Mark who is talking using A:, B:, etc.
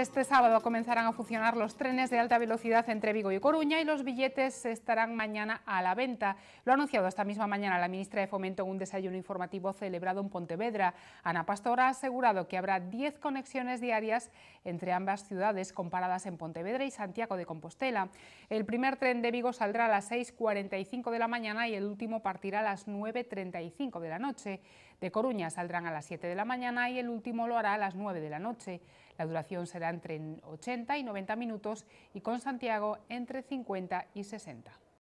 A: este sábado comenzarán a funcionar los trenes de alta velocidad entre Vigo y Coruña y los billetes estarán mañana a la venta. Lo ha anunciado esta misma mañana la ministra de Fomento en un desayuno informativo celebrado en Pontevedra. Ana Pastora ha asegurado que habrá 10 conexiones diarias entre ambas ciudades comparadas en Pontevedra y Santiago de Compostela. El primer tren de Vigo saldrá a las 6.45 de la mañana y el último partirá a las 9.35 de la noche. De Coruña saldrán a las 7 de la mañana y el último lo hará a las 9 de la noche. La duración será entre 80 y 90 minutos y con Santiago entre 50 y 60.